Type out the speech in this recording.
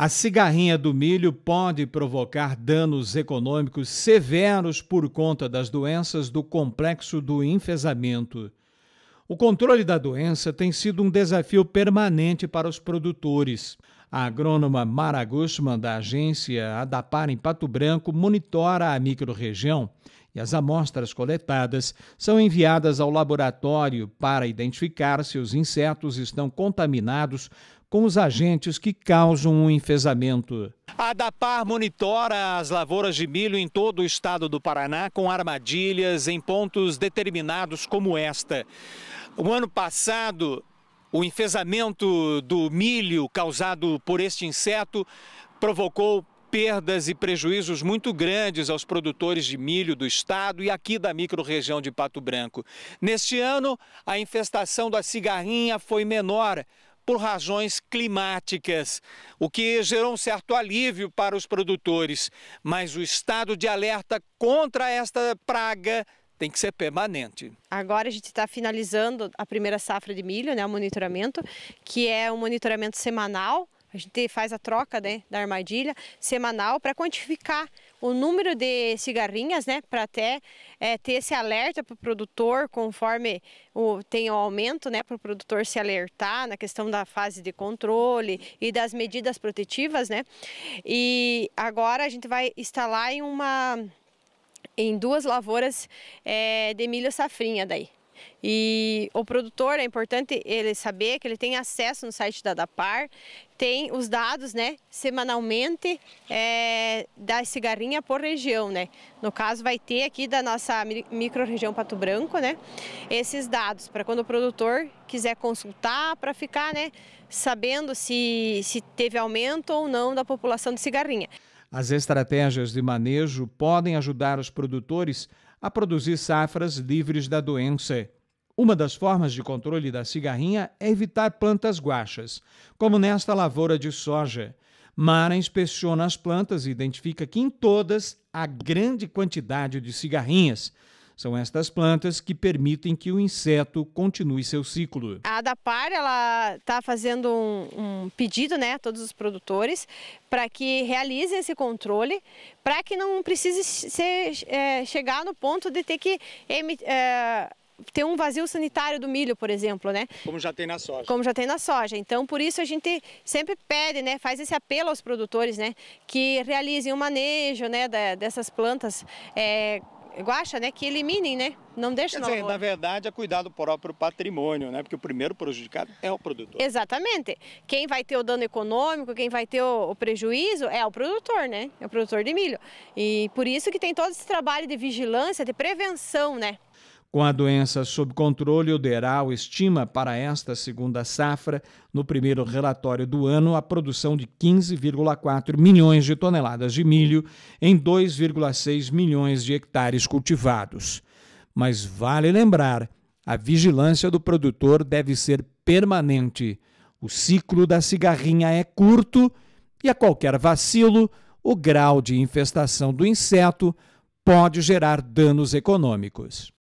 A cigarrinha do milho pode provocar danos econômicos severos por conta das doenças do complexo do enfesamento. O controle da doença tem sido um desafio permanente para os produtores. A agrônoma Mara Gussman, da agência Adapar em Pato Branco, monitora a microrregião e as amostras coletadas são enviadas ao laboratório para identificar se os insetos estão contaminados com os agentes que causam um enfesamento. A ADAPAR monitora as lavouras de milho em todo o estado do Paraná com armadilhas em pontos determinados como esta. O ano passado, o enfesamento do milho causado por este inseto provocou perdas e prejuízos muito grandes aos produtores de milho do estado e aqui da microrregião de Pato Branco. Neste ano, a infestação da cigarrinha foi menor, por razões climáticas, o que gerou um certo alívio para os produtores. Mas o estado de alerta contra esta praga tem que ser permanente. Agora a gente está finalizando a primeira safra de milho, né, o monitoramento, que é um monitoramento semanal. A gente faz a troca né, da armadilha semanal para quantificar o número de cigarrinhas, né, para até é, ter esse alerta para o produtor, conforme o, tem o aumento, né, para o produtor se alertar na questão da fase de controle e das medidas protetivas, né. E agora a gente vai instalar em uma em duas lavouras é, de milho safrinha daí. E o produtor, é importante ele saber que ele tem acesso no site da DAPAR, tem os dados, né, semanalmente é, da cigarrinha por região, né. No caso, vai ter aqui da nossa micro-região Pato Branco, né, esses dados para quando o produtor quiser consultar, para ficar, né, sabendo se, se teve aumento ou não da população de cigarrinha. As estratégias de manejo podem ajudar os produtores a produzir safras livres da doença. Uma das formas de controle da cigarrinha é evitar plantas guachas, como nesta lavoura de soja. Mara inspeciona as plantas e identifica que em todas há grande quantidade de cigarrinhas. São estas plantas que permitem que o inseto continue seu ciclo. A ADAPAR está fazendo um, um, pedido né, a todos os produtores para que realizem esse controle, para que não precise ser, é, chegar no ponto de ter que é, ter um vazio sanitário do milho, por exemplo, né? Como já tem na soja. Como já tem na soja. Então, por isso a gente sempre pede, né, faz esse apelo aos produtores, né, que realizem o um manejo, né, da, dessas plantas é, guacha, né, que eliminem, né? Não deixa Quer dizer, na verdade, é cuidar do próprio patrimônio, né? Porque o primeiro prejudicado é o produtor. Exatamente. Quem vai ter o dano econômico, quem vai ter o prejuízo é o produtor, né? É o produtor de milho. E por isso que tem todo esse trabalho de vigilância, de prevenção, né? Com a doença sob controle, o DERAL estima para esta segunda safra, no primeiro relatório do ano, a produção de 15,4 milhões de toneladas de milho em 2,6 milhões de hectares cultivados. Mas vale lembrar, a vigilância do produtor deve ser permanente. O ciclo da cigarrinha é curto e a qualquer vacilo, o grau de infestação do inseto pode gerar danos econômicos.